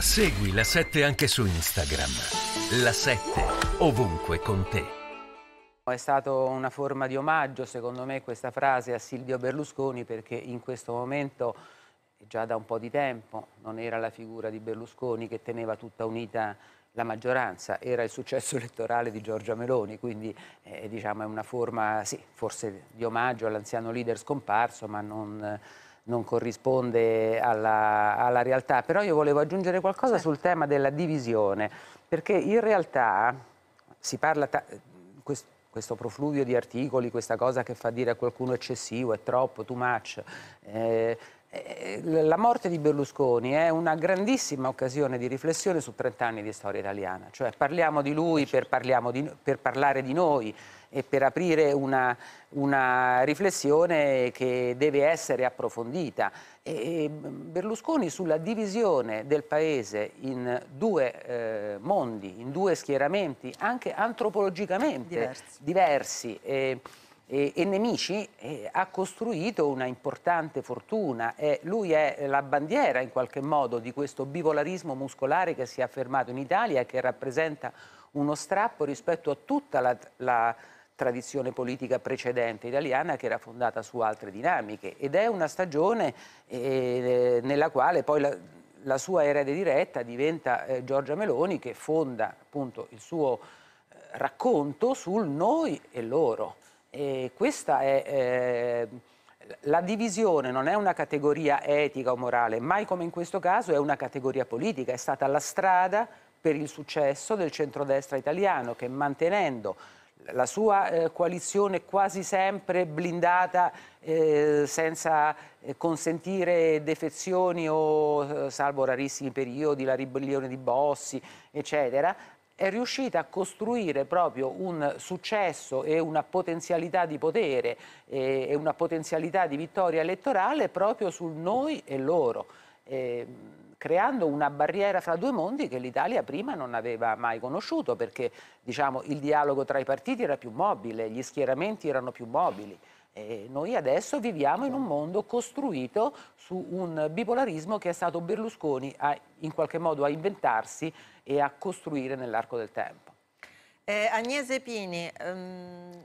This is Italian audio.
Segui la 7 anche su Instagram. La 7 ovunque con te. È stata una forma di omaggio, secondo me, questa frase a Silvio Berlusconi perché in questo momento, già da un po' di tempo, non era la figura di Berlusconi che teneva tutta unita la maggioranza, era il successo elettorale di Giorgia Meloni, quindi eh, diciamo, è una forma, sì, forse di omaggio all'anziano leader scomparso, ma non... Eh, non corrisponde alla, alla realtà, però io volevo aggiungere qualcosa certo. sul tema della divisione, perché in realtà si parla questo profluvio di articoli, questa cosa che fa dire a qualcuno eccessivo, è troppo, too much, eh, la morte di Berlusconi è una grandissima occasione di riflessione su 30 anni di storia italiana, cioè parliamo di lui per, di, per parlare di noi e per aprire una, una riflessione che deve essere approfondita. E Berlusconi sulla divisione del paese in due eh, mondi, in due schieramenti, anche antropologicamente diversi. diversi e, e, e nemici, eh, ha costruito una importante fortuna. Eh, lui è la bandiera in qualche modo di questo bivolarismo muscolare che si è affermato in Italia che rappresenta uno strappo rispetto a tutta la, la tradizione politica precedente italiana che era fondata su altre dinamiche ed è una stagione eh, nella quale poi la, la, sua erede diretta diventa eh, Giorgia Meloni che fonda appunto il suo eh, racconto sul noi e loro questa è... Eh, la divisione non è una categoria etica o morale, mai come in questo caso è una categoria politica, è stata la strada per il successo del centrodestra italiano che mantenendo la sua eh, coalizione quasi sempre blindata eh, senza eh, consentire defezioni o eh, salvo rarissimi periodi, la ribellione di Bossi, eccetera, è riuscita a costruire proprio un successo e una potenzialità di potere eh, e una potenzialità di vittoria elettorale proprio sul noi e loro, eh, creando una barriera fra due mondi che l'Italia prima non aveva mai conosciuto perché diciamo, il dialogo tra i partiti era più mobile, gli schieramenti erano più mobili. Eh, noi adesso viviamo in un esatto. mondo costruito su un bipolarismo che è stato Berlusconi a, in qualche modo a inventarsi e a costruire nell'arco del tempo. Eh, Agnese Pini, um...